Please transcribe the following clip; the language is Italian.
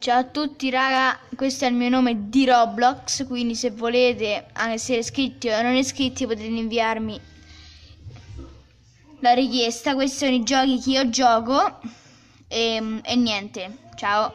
Ciao a tutti raga, questo è il mio nome di Roblox, quindi se volete, anche se iscritti o non iscritti, potete inviarmi la richiesta. Questi sono i giochi che io gioco e, ehm, e niente, ciao.